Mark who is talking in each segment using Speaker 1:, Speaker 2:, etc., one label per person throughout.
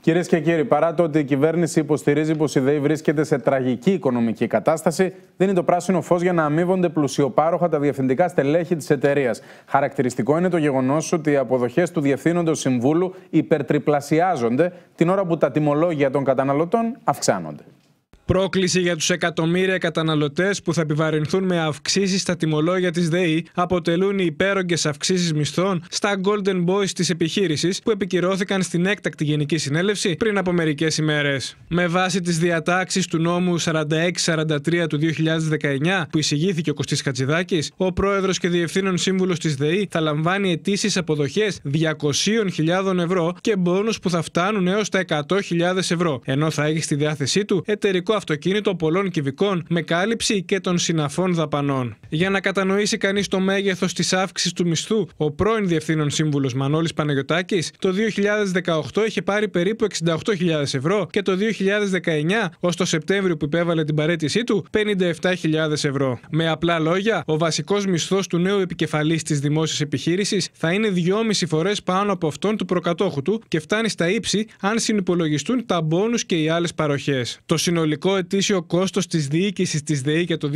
Speaker 1: Κυρίες και κύριοι, παρά το ότι η κυβέρνηση υποστηρίζει πως η ΔΕΗ βρίσκεται σε τραγική οικονομική κατάσταση, δίνει το πράσινο φως για να αμείβονται πλουσιοπάροχα τα διευθυντικά στελέχη της εταιρείας. Χαρακτηριστικό είναι το γεγονός ότι οι αποδοχές του Διευθύνοντος Συμβούλου υπερτριπλασιάζονται την ώρα που τα τιμολόγια των καταναλωτών αυξάνονται. Πρόκληση για τους εκατομμύρια καταναλωτές που θα επιβαρυνθούν με αυξήσεις στα τιμολόγια της ΔΕΗ αποτελούν οι υπέρογγες αυξήσεις μισθών στα Golden Boys της επιχείρησης που επικυρώθηκαν στην έκτακτη Γενική Συνέλευση πριν από μερικές ημέρες. Με βάση τις διατάξεις του νόμου 4643 του 2019 που εισηγήθηκε ο Κωστής Κατσιδάκη, ο πρόεδρος και διευθύνων σύμβουλος της ΔΕΗ θα λαμβάνει αιτήσεις αποδοχές 200.000 ευρώ και μπόνους που θα φτάνουν έως τα 100.000 ευρώ, ενώ θα έχει στη διάθεσή του εταιρικό αυτοκίνητο πολλών κυβικών με κάλυψη και των συναφών δαπανών. Για να κατανοήσει κανείς το μέγεθος της αύξησης του μισθού, ο πρώην Διευθύνων Σύμβουλος Μανώλης Παναγιοτάκη το 2018 είχε πάρει περίπου 68.000 ευρώ και το 2019 ως το Σεπτέμβριο που υπέβαλε την παρέτησή του 57.000 ευρώ. Με απλά λόγια, ο βασικός μισθός του νέου επικεφαλής της δημόσιας επιχείρησης θα είναι 2,5 φορές πάνω από αυτόν του προκατόχου του και φτάνει στα ύψη αν συνυπολογιστούν τα μπόνους και οι άλλες παροχές. Το συνολικό ετήσιο κόστος της διοίκησης της ΔΕΗ για το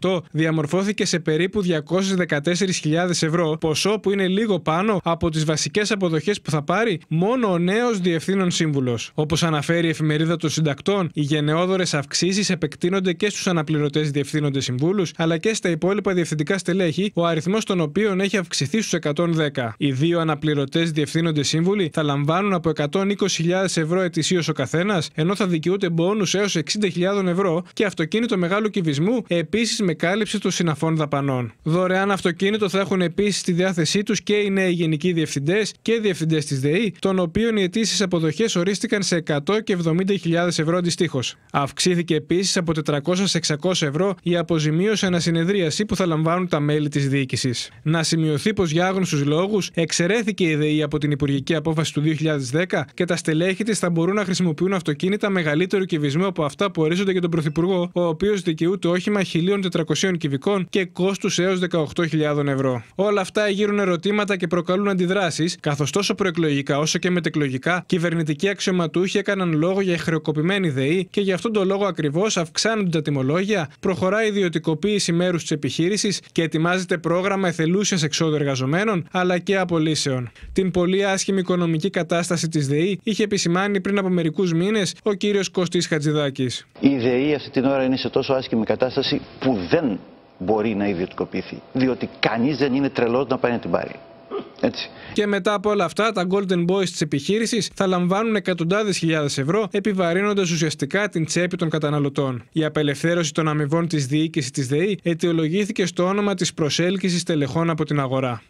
Speaker 1: 2018 διαμορφώθηκε σε περίπου 214.000 ευρώ, ποσό που είναι λίγο πάνω από τις βασικές αποδοχές που θα πάρει μόνο ο νέος διευθύνων σύμβουλος. Όπως αναφέρει η εφημερίδα των συντακτών, οι γενναιόδορες αυξήσεις επεκτείνονται και στους αναπληρωτές διευθύνοντες συμβούλους, αλλά και στα υπόλοιπα διευθυντικά στελέχη, ο αριθμός των οποίων έχει αυξηθεί στους 110. Οι δύο αναπληρωτές διευθύνοντες σύμβουλοι θα λαμβάνουν από 120.000 ευρώ ετησίως ο καθένας, ενώ θα δικαιούνται μπόνους έως έως 60.000 ευρώ και αυτοκίνητο μεγάλου κυβισμού επίσης με κάλυψη των συναφών δαπανών. Δωρεάν αυτοκίνητο θα έχουν επίσης στη διάθεσή τους και οι νέοι γενικοί διευθυντές και διευθυντές της ΔΕΗ, των οποίων οι αιτήσεις αποδοχές ορίστηκαν σε 170.000 ευρώ αντιστοίχως. Αυξήθηκε επίσης από 400 σε 600 ευρώ η αποζημίωση ανασυνεδρίαση που θα λαμβάνουν τα μέλη της διοίκησης. Να σημειωθεί πως για άγνωστους λόγους εξαιρέθηκε η ΔΕΗ από την Υπουργική Απόφαση του 2010 και τα στελέχη της θα μπορούν να χρησιμοποιούν αυτοκίνητα μεγαλύτερου κυβισμού από αυτά που ορίζονται για τον Πρωθυπουργό, ο οποίος δικαιούται όχημα 1.400 κυβικών και κόστους έως 18.000 ευρώ. Όλα αυτά γύρουν ερωτήματα και προκαλούν αντιδράσεις, καθώς τόσο προεκλογικά όσο και μετεκλογικά, κυβερνητικοί αξιωματούχοι έκαναν λόγο για χρεοκοπημένη ΔΕΗ και γι' αυτόν τον λόγο ακριβώς αυξάνονται τα τιμολόγια, προχωράει η ιδιωτικοποίηση μέρους της επιχείρησης και ετοιμάζεται πρόγραμμα εθελούσιας εξόδου εργαζομένων αλλά και απολύσεων. Την πολύ άσχημη οικονομική κατάσταση της ΔΕΗ είχε επισημάνει πριν από μερικούς μήνες ο κύριος Κωστής Χατζηδάκης. Η ΔΕΗ αυτή την ώρα είναι σε τόσο άσχημη κατάσταση που δεν μπορεί να ιδιωτικοποιηθεί. Διότι κανείς δεν είναι τρελός να πάει να την πάρει. Έτσι. Και μετά από όλα αυτά, τα Golden Boys της επιχείρησης θα λαμβάνουν εκατοντάδες χιλιάδες ευρώ, επιβαρύνοντας ουσιαστικά την τσέπη των καταναλωτών. Η απελευθέρωση των αμοιβών της διοίκησης της ΔΕΗ αιτιολογήθηκε στο όνομα της προσέλκυσης τελεχών από την αγορά.